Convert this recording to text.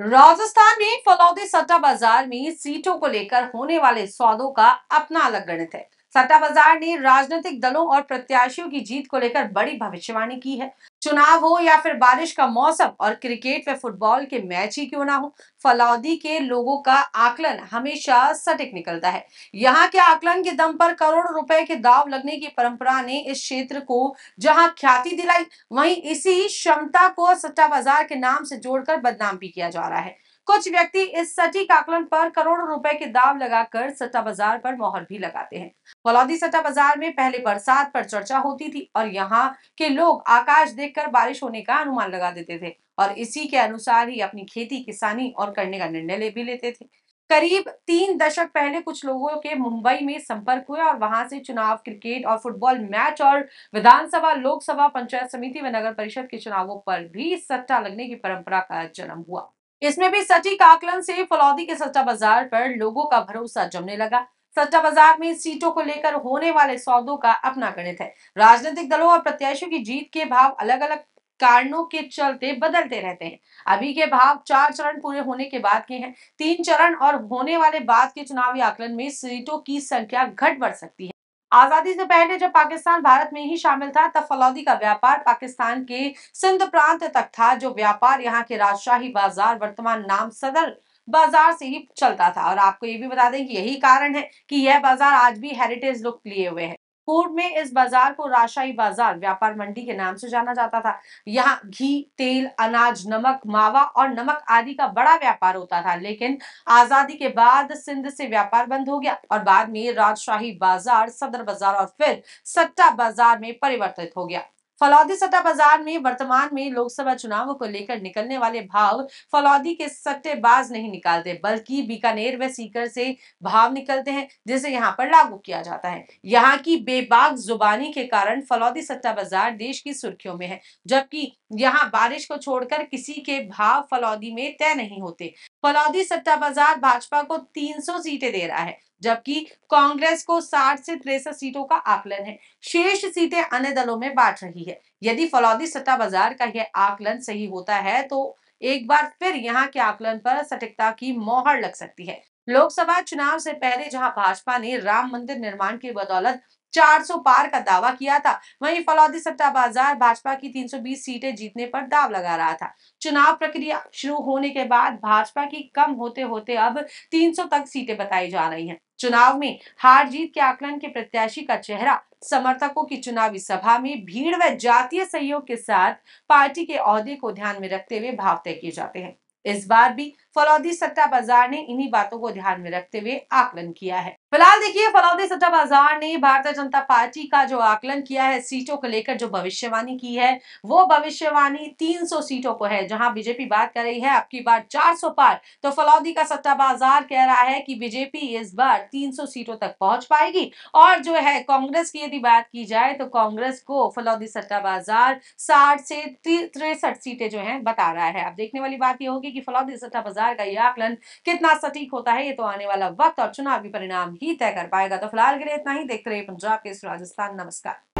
राजस्थान में फलौदी सट्टा बाजार में सीटों को लेकर होने वाले सौदों का अपना अलग गणित है सट्टा बाजार ने राजनीतिक दलों और प्रत्याशियों की जीत को लेकर बड़ी भविष्यवाणी की है चुनाव हो या फिर बारिश का मौसम और क्रिकेट व फुटबॉल के मैच ही क्यों ना हो फलौदी के लोगों का आकलन हमेशा सटीक निकलता है यहाँ के आकलन के दम पर करोड़ों रुपए के दाव लगने की परंपरा ने इस क्षेत्र को जहाँ ख्याति दिलाई वहीं इसी क्षमता को सट्टा बाजार के नाम से जोड़कर बदनाम भी किया जा रहा है कुछ व्यक्ति इस सटीक आकलन पर करोड़ों रुपए के दाव लगाकर सट्टा बाजार पर मोहर भी लगाते हैं फलौदी सट्टा बाजार में पहले बरसात पर चर्चा होती थी और यहाँ के लोग आकाश देखकर बारिश होने का अनुमान लगा देते थे और इसी के अनुसार ही अपनी खेती किसानी और करने का निर्णय ले भी लेते थे करीब तीन दशक पहले कुछ लोगों के मुंबई में संपर्क हुए और वहां से चुनाव क्रिकेट और फुटबॉल मैच और विधानसभा लोकसभा पंचायत समिति व नगर परिषद के चुनावों पर भी सट्टा लगने की परंपरा का जन्म हुआ इसमें भी सटीक आकलन से फलौदी के सट्टा बाजार पर लोगों का भरोसा जमने लगा सट्टा बाजार में सीटों को लेकर होने वाले सौदों का अपना गणित है राजनीतिक दलों और प्रत्याशियों की जीत के भाव अलग अलग कारणों के चलते बदलते रहते हैं अभी के भाव चार चरण पूरे होने के बाद के हैं तीन चरण और होने वाले बाद के चुनावी आकलन में सीटों की संख्या घट बढ़ सकती है आजादी से पहले जब पाकिस्तान भारत में ही शामिल था तब फलौदी का व्यापार पाकिस्तान के सिंध प्रांत तक था जो व्यापार यहाँ के राजशाही बाजार वर्तमान नाम सदर बाजार से ही चलता था और आपको ये भी बता दें कि यही कारण है कि यह बाजार आज भी हेरिटेज लुक लिए हुए है पूर्व में इस बाजार को राशाई बाजार व्यापार मंडी के नाम से जाना जाता था यहाँ घी तेल अनाज नमक मावा और नमक आदि का बड़ा व्यापार होता था लेकिन आजादी के बाद सिंध से व्यापार बंद हो गया और बाद में राजशाही बाजार सदर बाजार और फिर सट्टा बाजार में परिवर्तित हो गया फलौदी सट्टा बाजार में वर्तमान में लोकसभा चुनावों को लेकर निकलने वाले भाव फलौदी के सट्टेबाज नहीं निकालते बल्कि बीकानेर व सीकर से भाव निकलते हैं जिसे यहाँ पर लागू किया जाता है यहाँ की बेबाक जुबानी के कारण फलौदी सट्टा बाजार देश की सुर्खियों में है जबकि यहाँ बारिश को छोड़कर किसी के भाव फलौदी में तय नहीं होते फलौदी सट्टा बाजार भाजपा को तीन सीटें दे रहा है जबकि कांग्रेस को 60 से तिरसठ सीटों का आकलन है शेष सीटें अन्य दलों में बांट रही है यदि फलौदी सट्टा बाजार का यह आकलन सही होता है तो एक बार फिर यहाँ के आकलन पर सटीकता की मोहर लग सकती है लोकसभा चुनाव से पहले जहां भाजपा ने राम मंदिर निर्माण की बदौलत 400 पार का दावा किया था वहीं फलौदी सट्टा बाजार भाजपा की 320 सीटें जीतने पर दाव लगा रहा था चुनाव प्रक्रिया शुरू होने के बाद भाजपा की कम होते होते अब 300 तक सीटें बताई जा रही हैं चुनाव में हार जीत के आकलन के प्रत्याशी का चेहरा समर्थकों की चुनावी सभा में भीड़ व जातीय सहयोग के साथ पार्टी के अहदे को ध्यान में रखते हुए भाव तय किए जाते हैं इस बार भी फलौदी सट्टा बाजार ने इन्हीं बातों को ध्यान में रखते हुए आकलन किया है फिलहाल देखिए फलौदी सट्टा बाजार ने भारतीय जनता पार्टी का जो आकलन किया है सीटों को लेकर जो भविष्यवाणी की है वो भविष्यवाणी 300 सीटों को है जहां बीजेपी बात कर रही है अब की बार 400 पार तो फलौदी का सट्टा बाजार कह रहा है कि बीजेपी इस बार 300 सीटों तक पहुंच पाएगी और जो है कांग्रेस की यदि बात की जाए तो कांग्रेस को फलौदी सट्टा बाजार साठ से तिरसठ सीटें जो है बता रहा है अब देखने वाली बात यह होगी कि फलौदी सट्टा बाजार का यह आकलन कितना सटीक होता है ये तो आने वाला वक्त और चुनावी परिणाम ही तय कर पाएगा तो फिलहाल के लिए इतना ही देखते रहिए पंजाब के राजस्थान नमस्कार